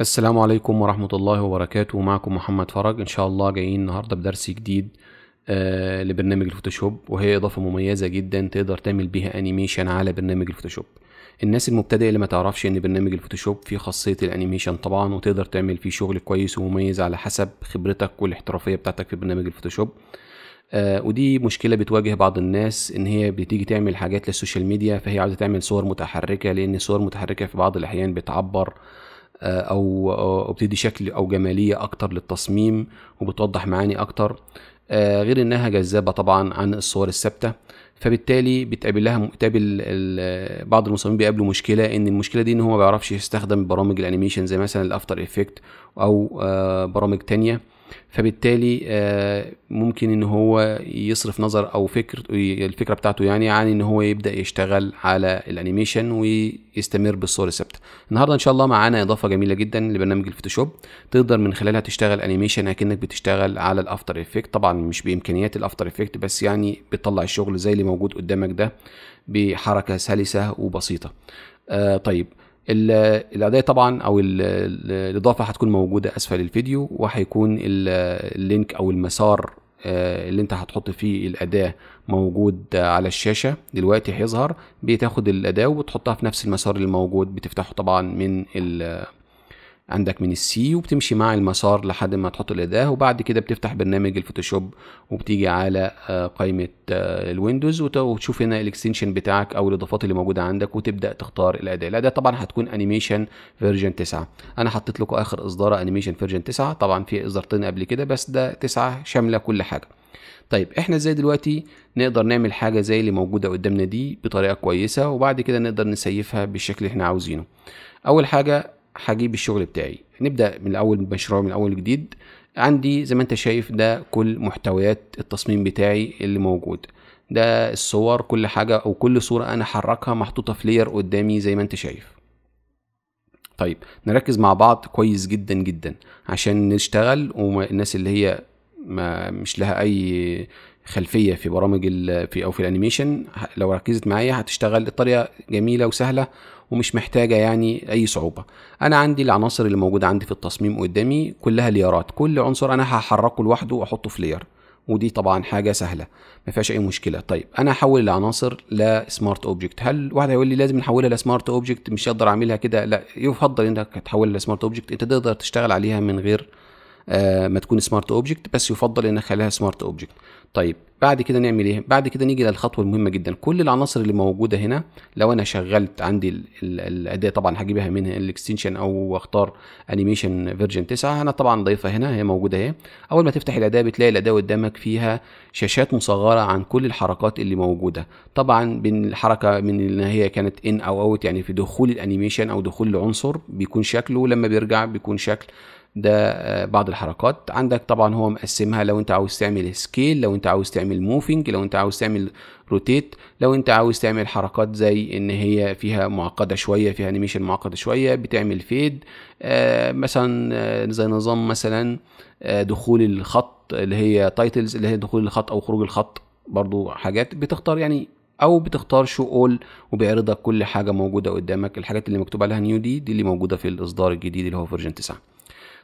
السلام عليكم ورحمة الله وبركاته معكم محمد فرج إن شاء الله جايين النهاردة بدرس جديد آه، لبرنامج الفوتوشوب وهي إضافة مميزة جدا تقدر تعمل بها أنيميشن على برنامج الفوتوشوب الناس المبتدئه اللي ما تعرفش ان برنامج الفوتوشوب فيه خاصيه الانيميشن طبعا وتقدر تعمل فيه شغل كويس ومميز على حسب خبرتك والاحترافيه بتاعتك في برنامج الفوتوشوب آه ودي مشكله بتواجه بعض الناس ان هي بتيجي تعمل حاجات للسوشيال ميديا فهي عاوزه تعمل صور متحركه لان الصور المتحركه في بعض الاحيان بتعبر آه، او آه، بتدي شكل او جماليه اكتر للتصميم وبتوضح معاني اكتر آه، غير انها جذابه طبعا عن الصور الثابته فبالتالي بتقابل لها بتقابل بعض المصممين بيقابلوا مشكله ان المشكله دي ان هو ما بيعرفش يستخدم برامج الانيميشن زي مثلا الافتر افكت او آه، برامج تانية فبالتالي آه، ممكن ان هو يصرف نظر او فكر الفكره بتاعته يعني عن ان هو يبدا يشتغل على الانيميشن ويستمر بالصور الثابته النهارده ان شاء الله معانا اضافه جميله جدا لبرنامج الفوتوشوب تقدر من خلالها تشتغل انيميشن اكنك بتشتغل على الافتر افكت طبعا مش بامكانيات الافتر افكت بس يعني بتطلع الشغل زي اللي موجود قدامك ده بحركه سلسه وبسيطه آه طيب الاداه طبعا او الاضافه هتكون موجوده اسفل الفيديو وهيكون اللينك او المسار آه، اللي انت هتحط فيه الاداه موجود على الشاشه دلوقتي هيظهر بتاخد الاداه وتحطها في نفس المسار اللي موجود بتفتحه طبعا من عندك من السي وبتمشي مع المسار لحد ما تحط الاداه وبعد كده بتفتح برنامج الفوتوشوب وبتيجي على آه، قائمه آه، الويندوز وتشوف هنا الاكستنشن بتاعك او الاضافات اللي موجوده عندك وتبدا تختار الاداه الاداه طبعا هتكون انيميشن فيرجن 9 انا حطيت لكم اخر اصدار انيميشن فيرجن 9 طبعا في اصدارتين قبل كده بس ده 9 شامله كل حاجه طيب احنا ازاي دلوقتي نقدر نعمل حاجة زي اللي موجودة قدامنا دي بطريقة كويسة وبعد كده نقدر نسيفها بالشكل اللي احنا عاوزينه اول حاجة هجيب الشغل بتاعي نبدا من الاول مشروع من اول جديد عندي زي ما انت شايف ده كل محتويات التصميم بتاعي اللي موجود ده الصور كل حاجه او كل صوره انا حركها محطوطه في لير قدامي زي ما انت شايف طيب نركز مع بعض كويس جدا جدا عشان نشتغل والناس اللي هي ما مش لها اي خلفيه في برامج في او في الانيميشن لو ركزت معايا هتشتغل بطريقه جميله وسهله ومش محتاجه يعني اي صعوبه انا عندي العناصر اللي موجوده عندي في التصميم قدامي كلها ليرات كل عنصر انا هحركه لوحده واحطه في لير ودي طبعا حاجه سهله ما فيهاش اي مشكله طيب انا احول العناصر لسمارت اوبجكت هل واحد هيقول لي لازم نحولها لسمارت اوبجكت مش هقدر اعملها كده لا يفضل انك تحولها لسمارت اوبجكت انت تقدر تشتغل عليها من غير آه، ما تكون سمارت اوبجكت بس يفضل ان اخليها سمارت اوبجكت طيب بعد كده نعمل ايه بعد كده نيجي للخطوه المهمه جدا كل العناصر اللي موجوده هنا لو انا شغلت عندي الاداه طبعا هجيبها من الاكستنشن او اختار انيميشن فيرجن 9 انا طبعا ضايفها هنا هي موجوده اهي اول ما تفتح الاداه بتلاقي الاداه قدامك فيها شاشات مصغره عن كل الحركات اللي موجوده طبعا بين الحركه من ان هي كانت ان او اوت يعني في دخول الانيميشن او دخول العنصر بيكون شكله لما بيرجع بيكون شكل ده آه، بعض الحركات عندك طبعا هو مقسمها لو انت عاوز تعمل سكيل لو انت عاوز تعمل موفينج لو انت عاوز تعمل روتيت لو انت عاوز تعمل حركات زي ان هي فيها معقده شويه فيها انيميشن معقده شويه بتعمل فيد آه، مثلا آه، زي نظام مثلا دخول الخط اللي هي تايتلز اللي هي دخول الخط او خروج الخط برضو حاجات بتختار يعني او بتختار شو اول وبيعرضك كل حاجه موجوده قدامك الحاجات اللي مكتوب عليها نيو دي دي اللي موجوده في الاصدار الجديد اللي هو فيرجن 9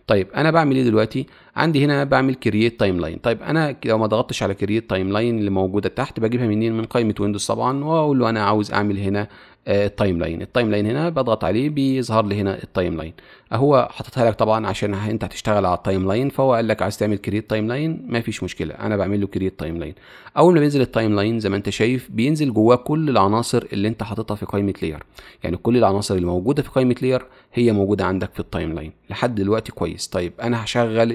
طيب انا بعمل ايه دلوقتي عندي هنا بعمل كرييت تايم لاين طيب انا لو ما ضغطتش على كرييت تايم لاين اللي موجوده تحت بجيبها منين من قائمه ويندوز طبعا واقول له انا عاوز اعمل هنا التايم لاين التايم لاين هنا بضغط عليه بيظهر لي هنا التايم لاين هو حاططها لك طبعا عشان انت هتشتغل على التايم لاين فهو قال لك عايز تعمل كريت تايم لاين مفيش مشكله انا بعمل له كريت تايم لاين اول ما بينزل التايم لاين زي ما انت شايف بينزل جواه كل العناصر اللي انت حاططها في قائمه لير يعني كل العناصر اللي موجوده في قائمه لير هي موجوده عندك في التايم لاين لحد دلوقتي كويس طيب انا هشغل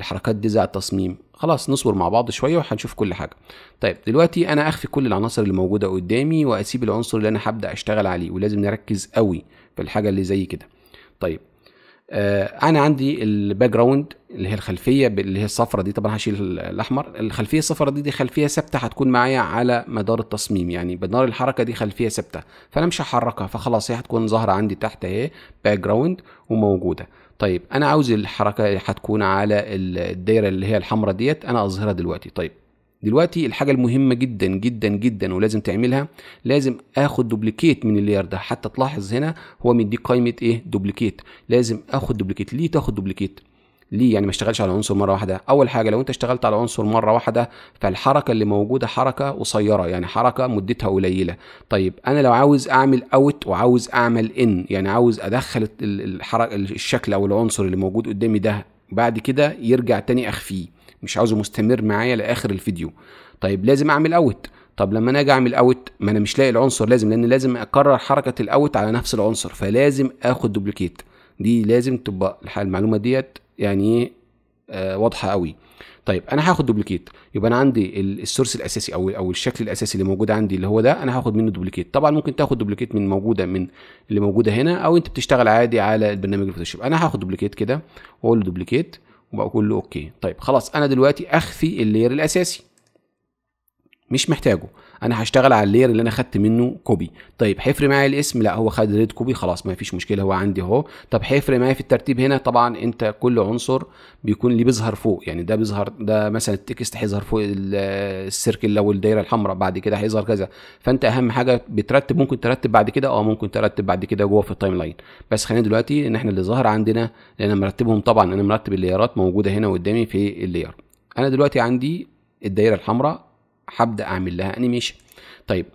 الحركات دي زي التصميم خلاص نصبر مع بعض شويه وهنشوف كل حاجه طيب دلوقتي انا اخفي كل العناصر اللي موجوده قدامي واسيب العنصر اللي انا هبدا اشتغل عليه ولازم نركز قوي في الحاجه اللي زي كده طيب آه انا عندي الباك جراوند اللي هي الخلفيه اللي هي الصفرة دي طبعا هشيل الاحمر الخلفيه الصفرة دي دي خلفيه ثابته هتكون معايا على مدار التصميم يعني مدار الحركه دي خلفيه ثابته فانا مش هحركها فخلاص هي هتكون ظاهره عندي تحت اهي باك جراوند وموجوده طيب انا عاوز الحركه اللي هتكون على الدايره اللي هي الحمراء ديت انا اظهرها دلوقتي طيب دلوقتي الحاجة المهمة جدا جدا جدا ولازم تعملها لازم اخد دوبليكيت من اللير ده حتى تلاحظ هنا هو مديك قائمة ايه دوبليكيت لازم اخد دوبليكيت ليه تاخد دوبليكيت ليه يعني ما اشتغلش على عنصر مره واحده اول حاجه لو انت اشتغلت على عنصر مره واحده فالحركه اللي موجوده حركه قصيره يعني حركه مدتها قليله طيب انا لو عاوز اعمل اوت وعاوز اعمل ان يعني عاوز ادخل الحركه الشكل او العنصر اللي موجود قدامي ده بعد كده يرجع تاني اخفيه مش عاوزه مستمر معايا لاخر الفيديو طيب لازم اعمل اوت طب لما انا اجي اعمل اوت ما انا مش لاقي العنصر لازم لان لازم اكرر حركه الاوت على نفس العنصر فلازم اخد دوبليكيت دي لازم تبقى المعلومه ديت يعني آه، واضحه قوي طيب انا هاخد دوبليكيت يبقى انا عندي السورس الاساسي او او الشكل الاساسي اللي موجود عندي اللي هو ده انا هاخد منه دوبليكيت طبعا ممكن تاخد دوبليكيت من موجوده من اللي موجوده هنا او انت بتشتغل عادي على البرنامج الفوتوشوب انا هاخد دوبليكيت كده واقول له دوبليكيت وبقول له اوكي طيب خلاص انا دلوقتي اخفي اللاير الاساسي مش محتاجه انا هشتغل على اللاير اللي انا خدت منه كوبي طيب هيفرق معايا الاسم لا هو خد ريد كوبي خلاص ما فيش مشكله هو عندي اهو طب هيفرق معايا في الترتيب هنا طبعا انت كل عنصر بيكون اللي بيظهر فوق يعني ده بيظهر ده مثلا التكست هيظهر فوق السيركل او الدايره الحمراء بعد كده هيظهر كذا فانت اهم حاجه بترتب ممكن ترتب بعد كده او آه، ممكن ترتب بعد كده جوه في التايم لاين بس خلينا دلوقتي ان احنا اللي ظهر عندنا لان انا مرتبهم طبعا انا مرتب اللايرات موجوده هنا قدامي في اللاير انا دلوقتي عندي الدايره الحمراء هبدا اعمل لها انيميشن طيب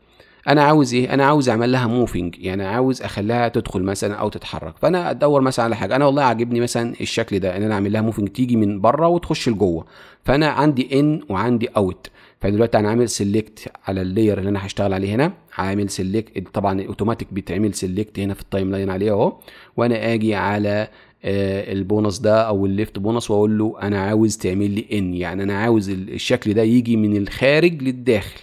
انا عاوز ايه انا عاوز اعمل لها موفينج يعني عاوز اخليها تدخل مثلا او تتحرك فانا ادور مثلا على حاجه انا والله عاجبني مثلا الشكل ده ان انا اعمل لها موفينج تيجي من بره وتخش لجوه فانا عندي ان وعندي اوت فدلوقتي انا عامل سيلكت على اللاير اللي انا هشتغل عليه هنا عامل سيلكت طبعا اوتوماتيك بيتعمل سيلكت هنا في التايم لاين عليه اهو وانا اجي على آه، البونص ده او الليفت بونص واقول له انا عاوز تعمل لي ان يعني انا عاوز الشكل ده يجي من الخارج للداخل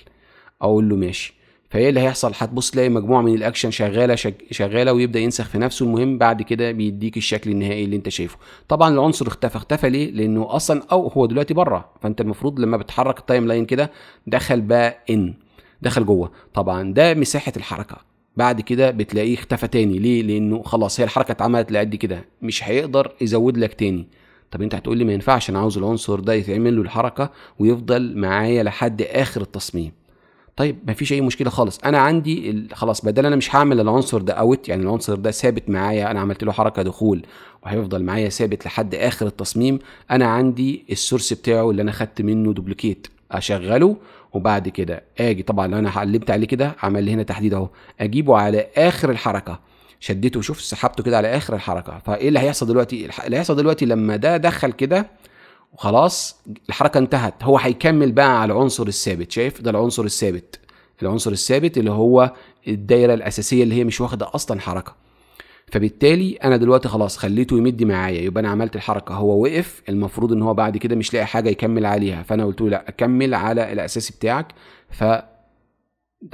اقول له ماشي فايه اللي هيحصل هتبص تلاقي مجموعه من الاكشن شغاله شك... شغاله ويبدا ينسخ في نفسه المهم بعد كده بيديك الشكل النهائي اللي انت شايفه طبعا العنصر اختفى اختفى ليه لانه اصلا او هو دلوقتي بره فانت المفروض لما بتحرك التايم لاين كده دخل بقى ان دخل جوه طبعا ده مساحه الحركه بعد كده بتلاقيه اختفى تاني ليه لانه خلاص هي الحركه اتعملت لقد كده مش هيقدر يزود لك تاني طب انت هتقول لي ما ينفعش انا عاوز العنصر ده يتعمل له الحركه ويفضل معايا لحد اخر التصميم طيب ما فيش اي مشكله خالص انا عندي خلاص بدل انا مش هعمل العنصر ده اوت يعني العنصر ده ثابت معايا انا عملت له حركه دخول وهيفضل معايا ثابت لحد اخر التصميم انا عندي السورس بتاعه اللي انا خدت منه دوبليكيت اشغله وبعد كده اجي طبعا لو انا علمت عليه كده عمل لي هنا تحديد اهو اجيبه على اخر الحركه شديته شوف سحبته كده على اخر الحركه فايه اللي هيحصل دلوقتي اللي هيحصل دلوقتي لما ده دخل كده وخلاص الحركه انتهت هو هيكمل بقى على العنصر الثابت شايف ده العنصر الثابت العنصر الثابت اللي هو الدايره الاساسيه اللي هي مش واخده اصلا حركه فبالتالي انا دلوقتي خلاص خليته يمد معايا يبقى انا عملت الحركه هو وقف المفروض ان هو بعد كده مش لاقي حاجه يكمل عليها فانا قلت له لا كمل على الاساسي بتاعك ف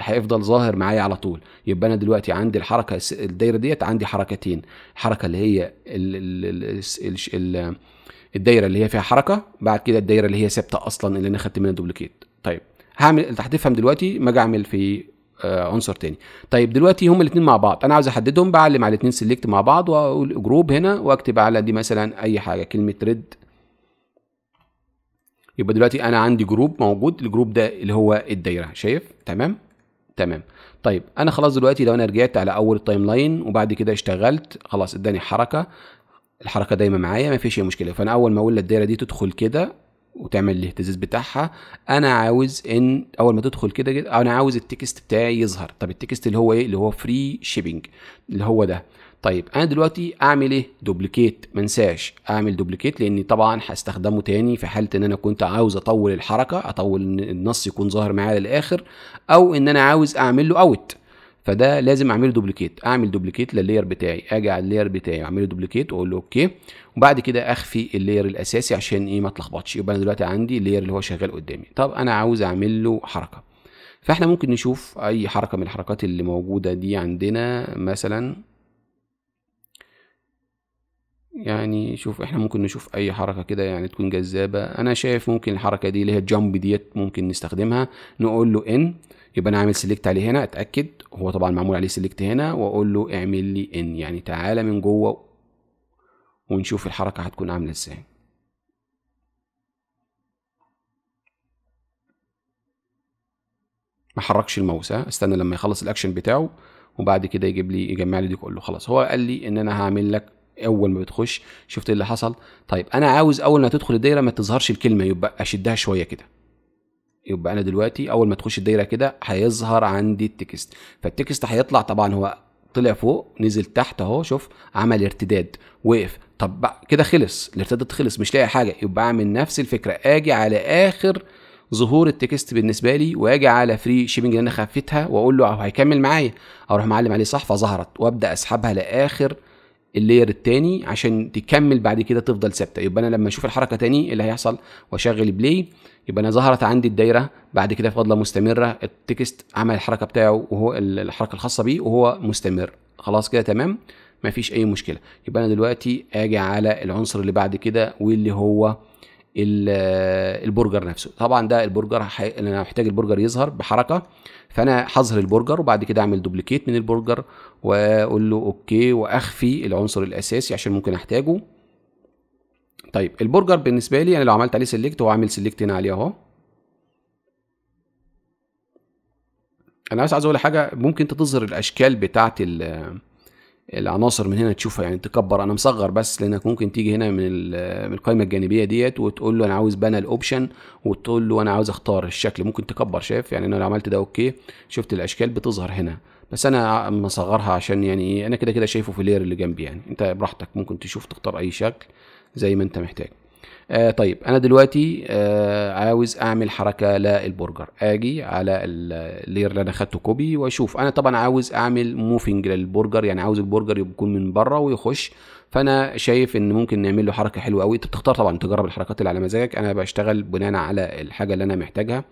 هيفضل ظاهر معايا على طول يبقى انا دلوقتي عندي الحركه الدايره ديت عندي حركتين الحركه اللي هي ال ال ال ال الدايره اللي هي فيها حركه بعد كده الدايره اللي هي ثابته اصلا اللي انا خدت منها دوبليكيت طيب هعمل انت هتفهم دلوقتي ما اجي اعمل في آه، عنصر تاني طيب دلوقتي هم الاثنين مع بعض انا عاوز احددهم بعلم على الاثنين سيلكت مع بعض واقول جروب هنا واكتب على دي مثلا اي حاجه كلمه ريد يبقى دلوقتي انا عندي جروب موجود الجروب ده اللي هو الدايره شايف تمام تمام طيب انا خلاص دلوقتي لو انا رجعت على اول التايم لاين وبعد كده اشتغلت خلاص اداني حركه الحركه دايما معايا ما فيش اي مشكله فانا اول ما اقول للدايره دي تدخل كده وتعمل الاهتزاز بتاعها انا عاوز ان اول ما تدخل كده كده انا عاوز التكست بتاعي يظهر طب التكست اللي هو ايه اللي هو فري شيبنج اللي هو ده طيب انا دلوقتي اعمل ايه دوبليكيت ما انساش اعمل دوبليكيت لاني طبعا هستخدمه تاني في حاله ان انا كنت عاوز اطول الحركه اطول ان النص يكون ظاهر معايا للاخر او ان انا عاوز اعمل له اوت فده لازم اعمله دوبليكيت اعمل دوبليكيت لللاير بتاعي اجي على اللاير بتاعي واعمله دوبليكيت واقول له اوكي وبعد كده اخفي اللاير الاساسي عشان ايه ما اتلخبطش يبقى انا دلوقتي عندي اللاير اللي هو شغال قدامي طب انا عاوز اعمل له حركه فاحنا ممكن نشوف اي حركه من الحركات اللي موجوده دي عندنا مثلا يعني شوف احنا ممكن نشوف اي حركة كده يعني تكون جذابة انا شايف ممكن الحركة دي اللي هي الجامب ديت ممكن نستخدمها نقول له ان يبقى انا عامل سيلكت عليه هنا اتاكد هو طبعا معمول عليه سيلكت هنا واقول له اعمل لي ان يعني تعالى من جوه ونشوف الحركه هتكون عامله ازاي ما حركش الماوس استنى لما يخلص الاكشن بتاعه وبعد كده يجيب لي يجمع لي دي كله خلاص هو قال لي ان انا هعمل لك اول ما بتخش شفت إيه اللي حصل طيب انا عاوز اول ما تدخل الدايره ما تظهرش الكلمه يبقى اشدها شويه كده يبقى انا دلوقتي اول ما تخش الدايره كده هيظهر عندي التكست فالتكست هيطلع طبعا هو طلع فوق نزل تحت اهو شوف عمل ارتداد وقف طب كده خلص الارتداد خلص مش لاقي حاجه يبقى اعمل نفس الفكره اجي على اخر ظهور التكست بالنسبه لي واجي على فري شيبنج اللي انا خفيتها واقول له اهو هيكمل معايا اروح معلم عليه صح فظهرت وابدا اسحبها لاخر اللاير التاني عشان تكمل بعد كده تفضل ثابته يبقى انا لما اشوف الحركه تاني اللي هيحصل واشغل بلاي يبقى انا ظهرت عندي الدايره بعد كده فاضله مستمره التكست عمل الحركه بتاعه وهو الحركه الخاصه بيه وهو مستمر خلاص كده تمام مفيش اي مشكله يبقى انا دلوقتي اجي على العنصر اللي بعد كده واللي هو آه، البرجر نفسه طبعا ده البرجر حي... انا محتاج البرجر يظهر بحركه فانا هظهر البرجر وبعد كده اعمل دوبليكيت من البرجر واقول له اوكي واخفي العنصر الاساسي عشان ممكن احتاجه طيب البرجر بالنسبه لي انا لو عملت عليه سيلكت هو عامل سيلكت هنا عليه اهو انا بس عايز اقول حاجه ممكن تظهر الاشكال بتاعه ال العناصر من هنا تشوفها يعني تكبر انا مصغر بس لانك ممكن تيجي هنا من من القائمه الجانبيه ديت وتقول له انا عاوز بنا الاوبشن وتقول له انا عاوز اختار الشكل ممكن تكبر شايف يعني انا لو عملت ده اوكي شفت الاشكال بتظهر هنا بس انا مصغرها عشان يعني انا كده كده شايفه في اللير اللي جنبي يعني انت براحتك ممكن تشوف تختار اي شكل زي ما انت محتاج آه طيب انا دلوقتي آه عاوز اعمل حركه للبرجر اجي على اللير اللي انا خدته كوبي واشوف انا طبعا عاوز اعمل موفينج للبرجر يعني عاوز البرجر يكون من بره ويخش فانا شايف ان ممكن نعمل له حركه حلوه قوي انت بتختار طبعا تجرب الحركات اللي على مزاجك انا بشتغل بناء على الحاجه اللي انا محتاجها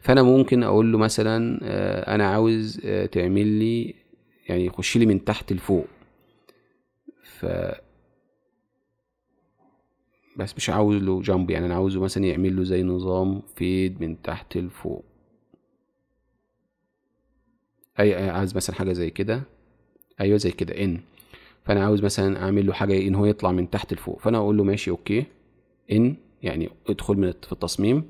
فانا ممكن اقول له مثلا آه انا عاوز آه، تعمل لي يعني يخش لي من تحت لفوق ف بس مش عاوز له جامب يعني انا عاوزه مثلا يعمل له زي نظام فيد من تحت لفوق اي عايز مثلا حاجه زي كده ايوه زي كده ان فانا عاوز مثلا اعمل له حاجه ان هو يطلع من تحت لفوق فانا اقول له ماشي اوكي ان يعني ادخل من في التصميم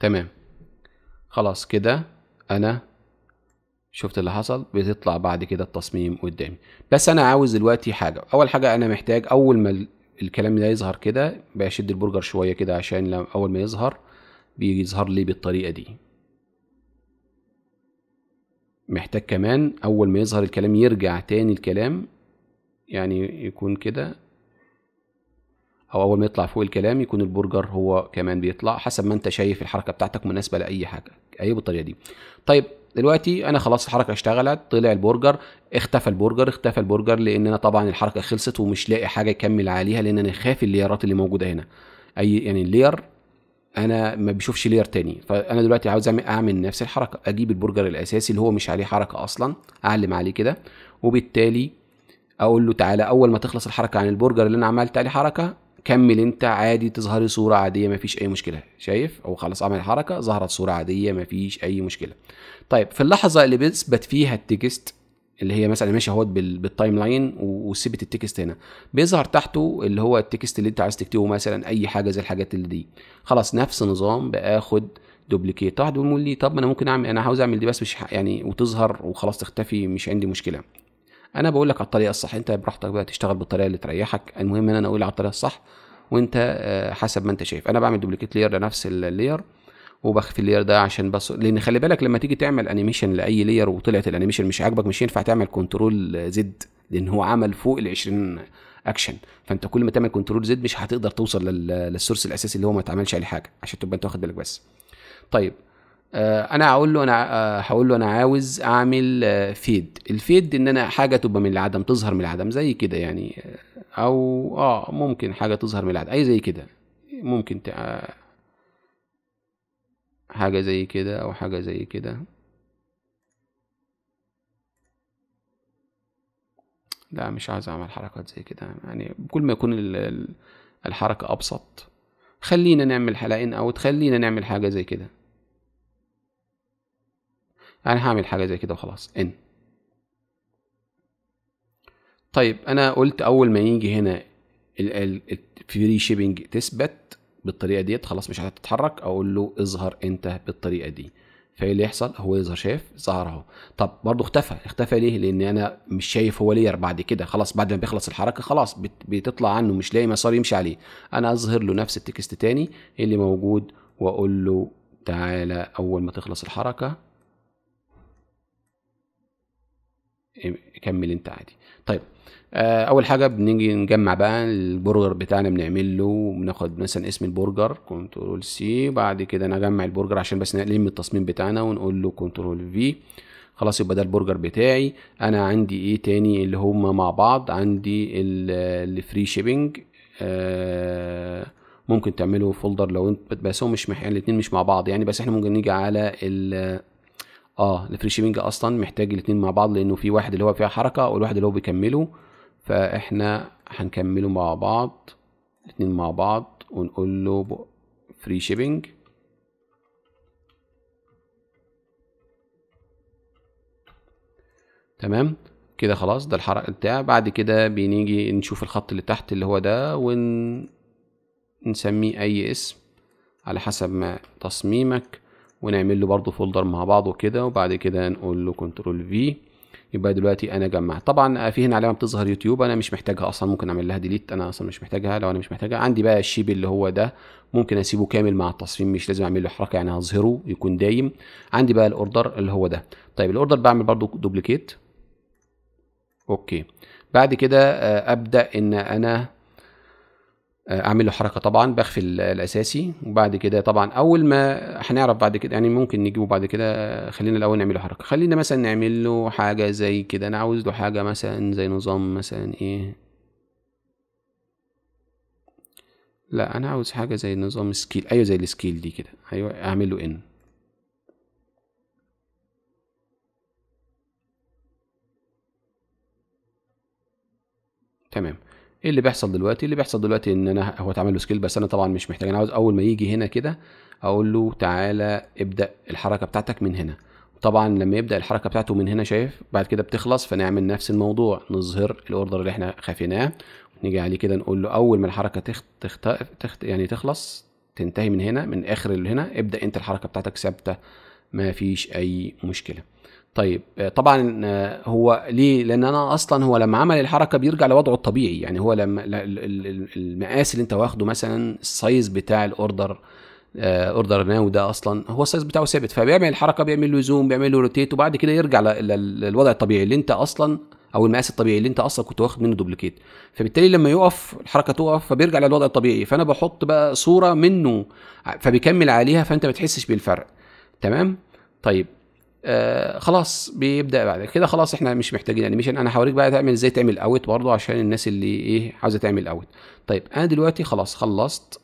تمام خلاص كده انا شفت اللي حصل بتطلع بعد كده التصميم قدامي بس انا عاوز دلوقتي حاجه اول حاجه انا محتاج اول ما الكلام ده يظهر كده بشد البرجر شويه كده عشان اول ما يظهر بيظهر لي بالطريقه دي محتاج كمان اول ما يظهر الكلام يرجع تاني الكلام يعني يكون كده او اول ما يطلع فوق الكلام يكون البرجر هو كمان بيطلع حسب ما انت شايف الحركه بتاعتك مناسبه لاي حاجه اي بالطريقه دي طيب دلوقتي انا خلاص الحركه اشتغلت طلع البرجر اختفى البرجر اختفى البرجر لان انا طبعا الحركه خلصت ومش لاقي حاجه اكمل عليها لان انا خاف الليارات اللي موجوده هنا اي يعني اللير انا ما بشوفش لير تاني فانا دلوقتي عاوز اعمل نفس الحركه اجيب البرجر الاساسي اللي هو مش عليه حركه اصلا اعلم عليه كده وبالتالي اقول له تعالى اول ما تخلص الحركه عن البرجر اللي انا عملت عليه حركه كمل انت عادي تظهري صوره عاديه مفيش اي مشكله شايف او خلاص عمل حركه ظهرت صوره عاديه مفيش اي مشكله طيب في اللحظه اللي بيثبت فيها التكست اللي هي مثلا ماشي اهوت بالتايم لاين وثبت التكست هنا بيظهر تحته اللي هو التكست اللي انت عايز تكتبه مثلا اي حاجه زي الحاجات اللي دي خلاص نفس نظام باخد دوبليكيت واحد بيقول لي طب ما انا ممكن اعمل انا عاوز اعمل دي بس مش يعني وتظهر وخلاص تختفي مش عندي مشكله انا بقول لك على الطريقه الصح انت براحتك بقى تشتغل بالطريقه اللي تريحك المهم ان انا اقول على الطريقه الصح وانت آه، حسب ما انت شايف انا بعمل دوبليكيت لير لنفس اللير وبخفي اللير ده عشان بس لان خلي بالك لما تيجي تعمل انيميشن لاي لير وطلعت الانيميشن مش عاجبك مش ينفع تعمل كنترول زد لان هو عمل فوق ال 20 اكشن فانت كل ما تعمل كنترول زد مش هتقدر توصل للسورس الاساسي اللي هو ما اتعملش عليه حاجه عشان تبقى انت واخد بالك بس طيب آه، انا هقول له انا آه، هقول له انا عاوز اعمل فيد آه، الفيد ان انا حاجه تبقى من العدم تظهر من العدم زي كده يعني او اه ممكن حاجه تظهر من العدم اي زي كده ممكن تع... حاجه زي كده او حاجه زي كده لا مش عايز اعمل حركات زي كده يعني كل ما يكون الحركه ابسط خلينا نعمل حلقين او تخلينا نعمل حاجه زي كده يعني هعمل حاجة زي كده وخلاص ان طيب انا قلت اول ما يجي هنا الفري شيبنج تثبت بالطريقه ديت خلاص مش هتتحرك اقول له اظهر انت بالطريقه دي فايه اللي يحصل هو يظهر شايف ظهر اهو طب برضه اختفى اختفى ليه لان انا مش شايف هو لير بعد كده خلاص بعد ما بيخلص الحركه خلاص بتطلع عنه مش لاقي مسار يمشي عليه انا اظهر له نفس التكست تاني اللي موجود واقول له تعالى اول ما تخلص الحركه كمل انت عادي طيب آه، اول حاجه بنيجي نجمع بقى البرجر بتاعنا بنعمل له بناخد مثلا اسم البرجر كنترول سي بعد كده نجمع البرجر عشان بس نلم التصميم بتاعنا ونقول له كنترول في خلاص يبقى ده البرجر بتاعي انا عندي ايه تاني اللي هما مع بعض عندي الفري شيبنج آه، ممكن تعمله فولدر لو انت بس هو مش محل الاثنين مش مع بعض يعني بس احنا ممكن نيجي على ال اه الفري شيبنج اصلا محتاج الاثنين مع بعض لانه في واحد اللي هو فيها حركه والواحد اللي هو بيكمله فاحنا هنكمله مع بعض الاثنين مع بعض ونقول له فري شيبنج تمام كده خلاص ده الحرق بتاع بعد كده بنيجي نشوف الخط اللي تحت اللي هو ده ونسميه اي اسم على حسب ما تصميمك ونعمل له برضو فولدر مع بعضه كده وبعد كده نقول له كنترول في يبقى دلوقتي انا جمعت طبعا في هنا علامه بتظهر يوتيوب انا مش محتاجها اصلا ممكن اعمل لها ديليت انا اصلا مش محتاجها لو انا مش محتاجها عندي بقى الشيب اللي هو ده ممكن اسيبه كامل مع التصميم مش لازم اعمل له حركه يعني هظهره يكون دايم عندي بقى الاوردر اللي هو ده طيب الاوردر بعمل برضو دوبليكيت اوكي بعد كده آه، ابدا ان انا آه، اعمل له حركه طبعا بخفي الاساسي وبعد كده طبعا اول ما هنعرف بعد كده يعني ممكن نجيبه بعد كده آه، خلينا الاول نعمل له حركه خلينا مثلا نعمل له حاجه زي كده انا عاوز له حاجه مثلا زي نظام مثلا ايه لا انا عاوز حاجه زي نظام سكيل ايوه زي السكيل دي كده ايوه اعمل له ان تمام ايه اللي بيحصل دلوقتي اللي بيحصل دلوقتي ان انا هو اتعمل له سكيل بس انا طبعا مش محتاج انا عاوز اول ما يجي هنا كده اقول له تعالى ابدا الحركه بتاعتك من هنا طبعا لما يبدا الحركه بتاعته من هنا شايف بعد كده بتخلص فنعمل نفس الموضوع نظهر الاوردر اللي احنا خافيناه نيجي عليه كده نقول له اول ما الحركه تخت تخت تخت يعني تخلص تنتهي من هنا من اخر اللي هنا ابدا انت الحركه بتاعتك ثابته ما فيش اي مشكله طيب آه، طبعا آه، هو ليه لان انا اصلا هو لما عمل الحركه بيرجع لوضعه الطبيعي يعني هو لما المقاس اللي انت واخده مثلا السايز بتاع الاوردر آه، اوردر ناو ده اصلا هو السايز بتاعه ثابت فبيعمل الحركه بيعمل له زوم بيعمل له روتيت وبعد كده يرجع للوضع الطبيعي اللي انت اصلا او المقاس الطبيعي اللي انت اصلا كنت واخد منه دوبليكيت فبالتالي لما يقف الحركه تقف فبيرجع للوضع الطبيعي فانا بحط بقى صوره منه فبيكمل عليها فانت ما بتحسش بالفرق تمام طيب آه، خلاص بيبدا بعد كده خلاص احنا مش محتاجين انيميشن انا هوريك بقى تعمل ازاي تعمل اوت برضو عشان الناس اللي ايه عاوزه تعمل اوت طيب انا دلوقتي خلاص خلصت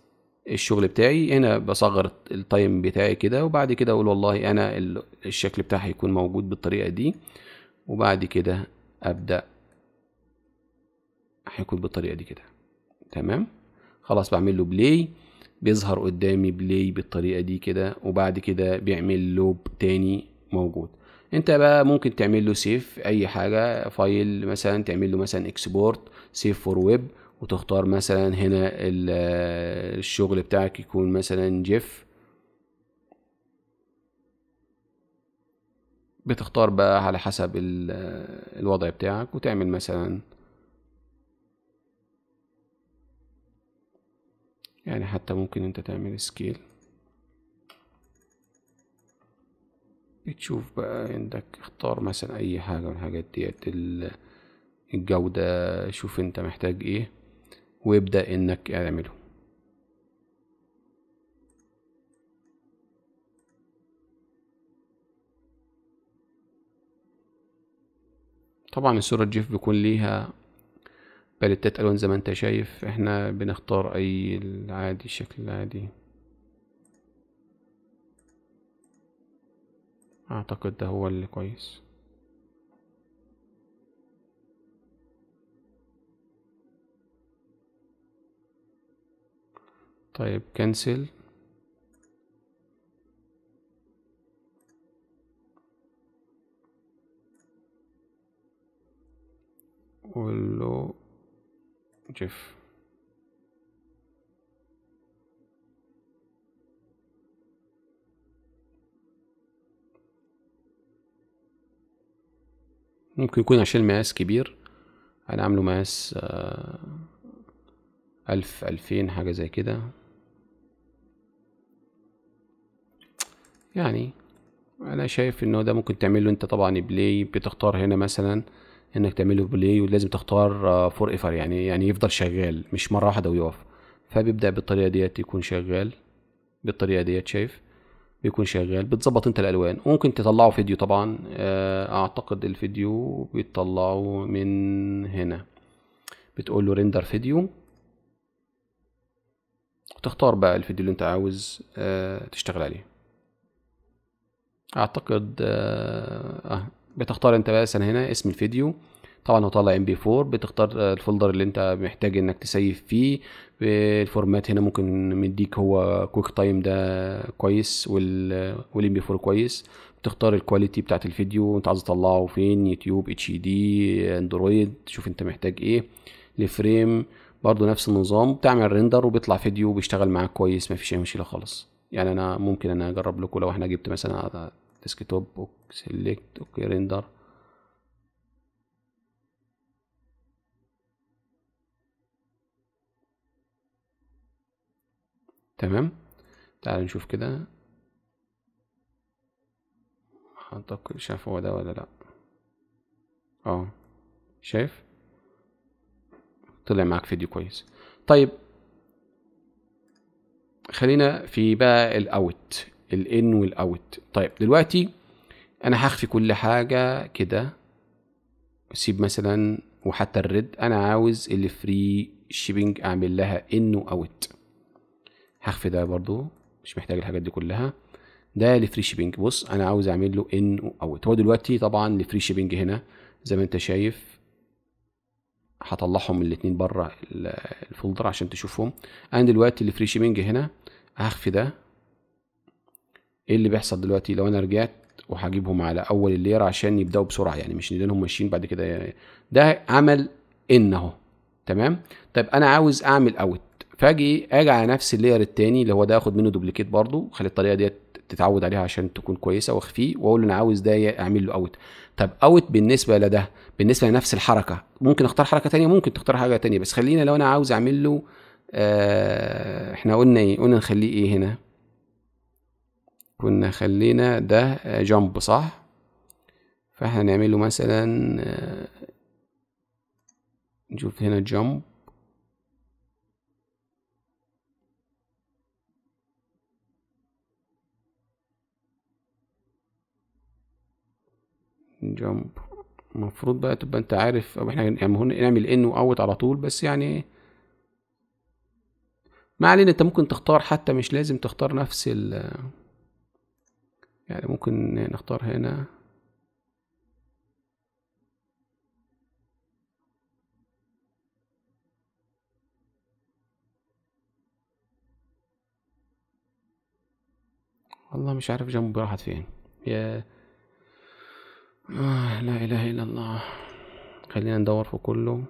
الشغل بتاعي هنا بصغر التايم بتاعي كده وبعد كده اقول والله انا الشكل بتاعي هيكون موجود بالطريقه دي وبعد كده ابدا هيكون بالطريقه دي كده تمام خلاص بعمل له بلاي بيظهر قدامي بلاي بالطريقه دي كده وبعد كده بيعمل لوب تاني موجود انت بقى ممكن تعمل له سيف اي حاجه فايل مثلا تعمل له مثلا اكسبورت سيف فور ويب وتختار مثلا هنا الشغل بتاعك يكون مثلا جيف بتختار بقى على حسب الوضع بتاعك وتعمل مثلا يعني حتى ممكن انت تعمل سكيل بتشوف بقى عندك اختار مثلا اي حاجة من الحاجات ديت الجودة شوف انت محتاج ايه وابدأ انك اعمله طبعا الصورة الجيف بيكون ليها باليتات الوان زي ما انت شايف احنا بنختار اي العادي الشكل العادي اعتقد ده هو اللي كويس طيب كنسل قول له جيف ممكن يكون عشان مقاس كبير انا عامله مقاس آه، ألف ألفين حاجة زي كده يعني أنا شايف إن ده ممكن تعمله أنت طبعا بلاي بتختار هنا مثلا إنك تعمله بلاي ولازم تختار فور آه، إيفر يعني يعني يفضل شغال مش مرة واحدة ويقف فبيبدأ بالطريقة ديت يكون شغال بالطريقة ديت شايف بيكون شغال بتظبط انت الالوان وممكن تطلعه فيديو طبعا آه، اعتقد الفيديو بتطلعه من هنا بتقول له ريندر فيديو وتختار بقى الفيديو اللي انت عاوز آه، تشتغل عليه اعتقد آه, آه، بتختار انت بقى هنا اسم الفيديو طبعا هو طالع ام بي 4 بتختار الفولدر اللي انت محتاج انك تسيف فيه الفورمات هنا ممكن مديك هو كويك تايم ده كويس والام بي 4 كويس تختار الكواليتي بتاعت الفيديو انت عايز تطلعه فين يوتيوب اتش دي اندرويد شوف انت محتاج ايه الفريم برضو نفس النظام بتعمل ريندر وبيطلع فيديو بيشتغل معاك كويس مفيش اي مشكله خالص يعني انا ممكن انا اجرب لكم لو احنا جبت مثلا ديسكتوب سيلكت اوكي ريندر تمام تعال نشوف كده اعتقد شاف هو ده ولا لا اه شايف طلع معاك فيديو كويس طيب خلينا في بقى الاوت الان والاوت طيب دلوقتي انا هخفي كل حاجه كده اسيب مثلا وحتى الريد انا عاوز الفري شيبنج اعمل لها ان واوت هخفي ده برضو مش محتاج الحاجات دي كلها ده لفري شيبنج بص انا عاوز اعمل له ان اوت هو دلوقتي طبعا لفري شيبنج هنا زي ما انت شايف هطلعهم الاثنين بره الفولدر عشان تشوفهم انا دلوقتي الفري شيبنج هنا هخفي ده ايه اللي بيحصل دلوقتي لو انا رجعت وهجيبهم على اول اللير عشان يبداوا بسرعه يعني مش نديلهم ماشيين بعد كده ده عمل ان اهو تمام طيب انا عاوز اعمل اوت فاجي اجي على نفس اللير التاني اللي هو ده اخد منه دوبليكيت برضو خلي الطريقه ديت تتعود عليها عشان تكون كويسه واخفيه واقول انا عاوز ده اعمل له اوت طب اوت بالنسبه لده بالنسبه لنفس الحركه ممكن اختار حركه تانية ممكن تختار حاجه تانية بس خلينا لو انا عاوز اعمل له آه احنا قلنا ايه قلنا نخليه ايه هنا كنا خلينا ده جامب صح فاحنا نعمل له مثلا آه نشوف هنا جامب جمب المفروض بقى تبقى انت عارف او احنا يعني هنا نعمل ان واوت على طول بس يعني ما علينا انت ممكن تختار حتى مش لازم تختار نفس ال يعني ممكن نختار هنا والله مش عارف جنب راحت فين يا آه لا إله إلا الله خلينا ندور في كله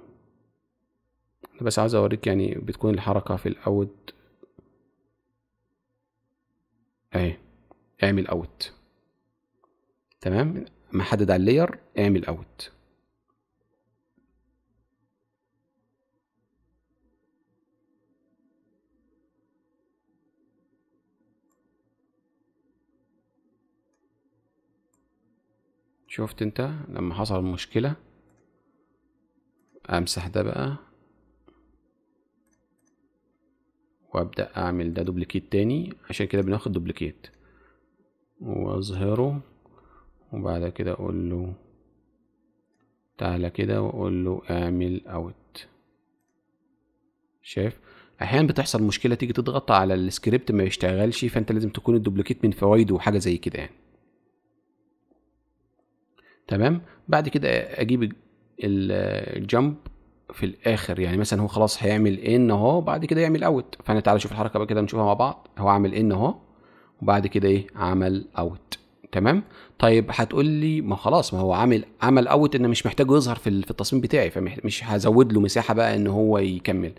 بس عايز أوريك يعني بتكون الحركة في الأود أهي اعمل أوت تمام محدد على اللير اعمل أوت شفت انت لما حصل مشكلة امسح ده بقى وابدأ اعمل ده دوبليكيت تاني عشان كده بناخد دوبليكيت واظهره وبعد كده اقول له تعالى كده واقول له اعمل اوت شايف احيانا بتحصل مشكله تيجي تضغط على السكريبت ما يشتغلش فانت لازم تكون الدوبليكيت من فوائده وحاجه زي كده يعني تمام بعد كده اجيب الجمب في الاخر يعني مثلا هو خلاص هيعمل ان اهو بعد كده يعمل اوت فانا تعالى نشوف الحركه بقى كده نشوفها مع بعض هو عامل ان اهو وبعد كده ايه عمل اوت تمام طيب هتقول لي ما خلاص ما هو عامل عمل اوت ان مش محتاجه يظهر في التصميم بتاعي فمش هزود له مساحه بقى ان هو يكمل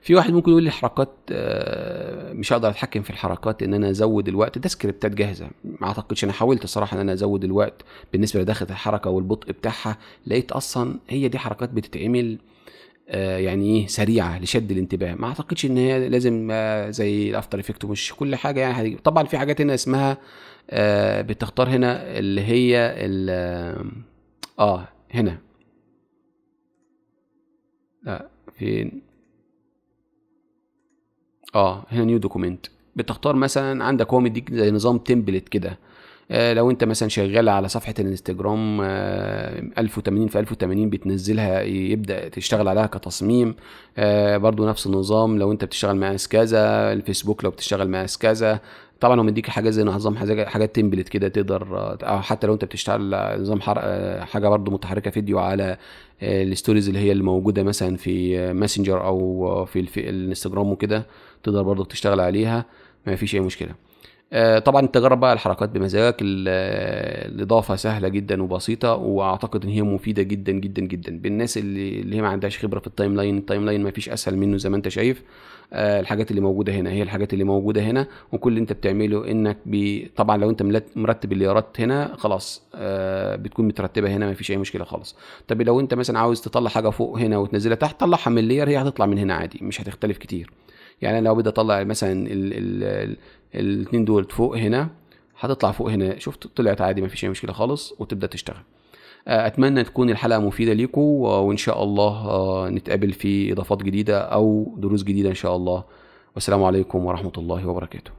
في واحد ممكن يقول لي الحركات آه، مش هقدر اتحكم في الحركات ان انا ازود الوقت ده سكريبتات جاهزه ما اعتقدش انا حاولت الصراحه ان انا ازود الوقت بالنسبه لدخله الحركه والبطء بتاعها لقيت اصلا هي دي حركات بتتعمل آه، يعني ايه سريعه لشد الانتباه ما اعتقدش ان هي لازم آه، زي الافتر افكت ومش كل حاجه يعني طبعا في حاجات هنا اسمها بتختار هنا اللي هي ال اه هنا لا فين اه هنا نيو دوكيمنت بتختار مثلا عندك هو مديك زي نظام تمبلت كده آه لو انت مثلا شغال على صفحه الانستجرام آه 1080 في 1080 بتنزلها يبدا تشتغل عليها كتصميم آه برضو نفس النظام لو انت بتشتغل مع كذا الفيسبوك لو بتشتغل مع كذا طبعا هو مديك حاجات زي نظام حاجات تمبلت كده تقدر او آه، حتى لو انت بتشتغل نظام آه، حاجه برضو متحركه فيديو على آه، الستوريز اللي هي اللي موجوده مثلا في ماسنجر او في الانستجرام وكده تقدر برضو تشتغل عليها ما فيش اي مشكله آه، طبعا تجرب بقى الحركات بمزاجك الاضافه سهله جدا وبسيطه واعتقد ان هي مفيده جدا جدا جدا بالناس اللي اللي هي ما عندهاش خبره في التايم لاين التايم لاين ما فيش اسهل منه زي ما انت شايف آه، الحاجات اللي موجوده هنا هي الحاجات اللي موجوده هنا وكل اللي انت بتعمله انك بي طبعا لو انت مرتب الليارات هنا خلاص آه، بتكون مترتبه هنا ما فيش اي مشكله خالص طب لو انت مثلا عاوز تطلع حاجه فوق هنا وتنزلها تحت طلعها من اللير هي هتطلع من هنا عادي مش هتختلف كتير يعني لو بدي اطلع مثلا الاثنين دول فوق هنا هتطلع فوق هنا شفت طلعت عادي ما فيش اي مشكله خالص وتبدا تشتغل آه، اتمنى تكون الحلقه مفيده ليكم وان شاء الله آه، نتقابل في اضافات جديده او دروس جديده ان شاء الله والسلام عليكم ورحمه الله وبركاته